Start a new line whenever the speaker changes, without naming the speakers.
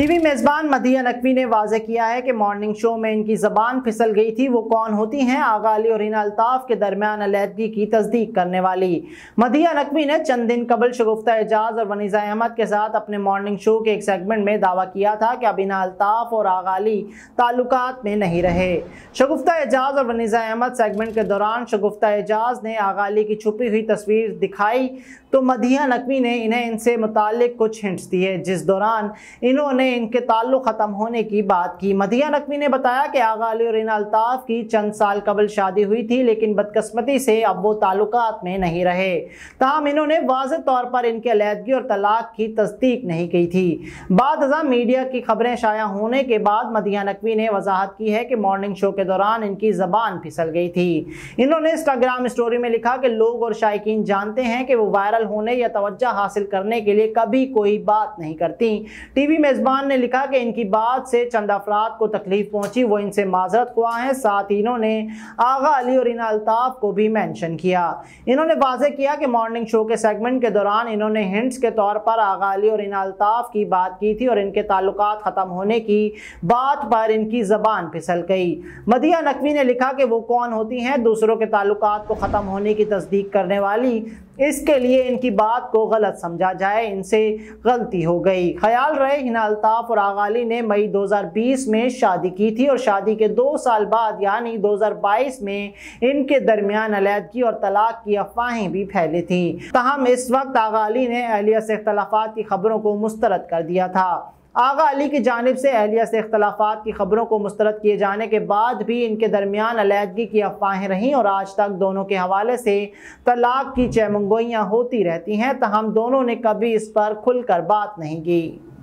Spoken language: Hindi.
टीवी मेज़बान मदिया नकवी ने वाज किया है कि मॉर्निंग शो में इनकी ज़बान फिसल गई थी वो कौन होती हैं आगा अली और हिना अल्ताफ़ के दरमियान अलीहदगी की तस्दीक करने वाली मदिया नकवी ने चंद दिन कबल शगुफ्ता एजाज और वनीज़ा अहमद के साथ अपने मॉर्निंग शो के एक सेगमेंट में दावा किया था कि अब हिना अल्ताफ़ और आगा अली ताल्लुक में नहीं रहे शगुफ्ता एजाज और वनीज़ा अहमद सेगमेंट के दौरान शगुफ्ता एजाज ने आगा अली की छुपी हुई तस्वीर दिखाई तो मदिया नकवी ने इन्हें इनसे मुतल कुछ हिंट्स दिए जिस दौरान इन्होंने में इनके ताल्लुक ख़त्म होने की बात की मदिया नकवी ने बताया कि आगा अली और इन अल्ताफ़ की चंद साल कबल शादी हुई थी लेकिन बदकस्मती से अब वो ताल्लुक में नहीं रहे तहम इन्होंने वाज तौर पर इनके अलीदगी और तलाक की तस्दीक नहीं की थी बाद हज़ा मीडिया की खबरें शाया होने के बाद मदिया नकवी ने वजाहत की है कि मॉर्निंग शो के दौरान इनकी ज़बान फिसल गई थी इन्होंने इंस्टाग्राम स्टोरी में लिखा कि लोग और शायक जानते हैं कि वो वायरल होने या तोज्जा हासिल करने के लिए कभी कोई बात नहीं करती टीवी मेज़बान खान ने लिखा कि इनकी बात से चंद अफराद को तकलीफ पहुंची वो इनसे माजरत खुआ हैं साथ ही इन्होंने आगा अली और इन अल्ताफ को भी मैंशन किया इन्होंने वाजह किया कि मॉर्निंग शो के सेगमेंट के दौरान इन्होंने हिंट्स के तौर पर आगा अली और इन अल्ताफ की बात की थी और इनके ताल्लुक ख़त्म होने की बात पर इनकी ज़बान फिसल गई मदिया नकवी ने लिखा कि वो कौन होती हैं दूसरों के ताल्लुक को ख़त्म होने की तस्दीक करने वाली इसके लिए इनकी बात को गलत समझा जाए इनसे गलती हो गई ख्याल रहे हिना अल्ताफ और आगाली ने मई 2020 में शादी की थी और शादी के दो साल बाद यानी 2022 में इनके दरमियान अलीहदगी और तलाक की अफवाहें भी फैली थी तहम इस वक्त आगाली ने अहलिया से अख्तलाफा की खबरों को मुस्तरद कर दिया था आगा अली की जानब से अहलिया से अख्तलाफा की खबरों को मुस्तरद किए जाने के बाद भी इनके दरमियान अलीहदगी की अफवाहें रहीं और आज तक दोनों के हवाले से तलाक की चैमंगोइयाँ होती रहती हैं तहम दोनों ने कभी इस पर खुलकर बात नहीं की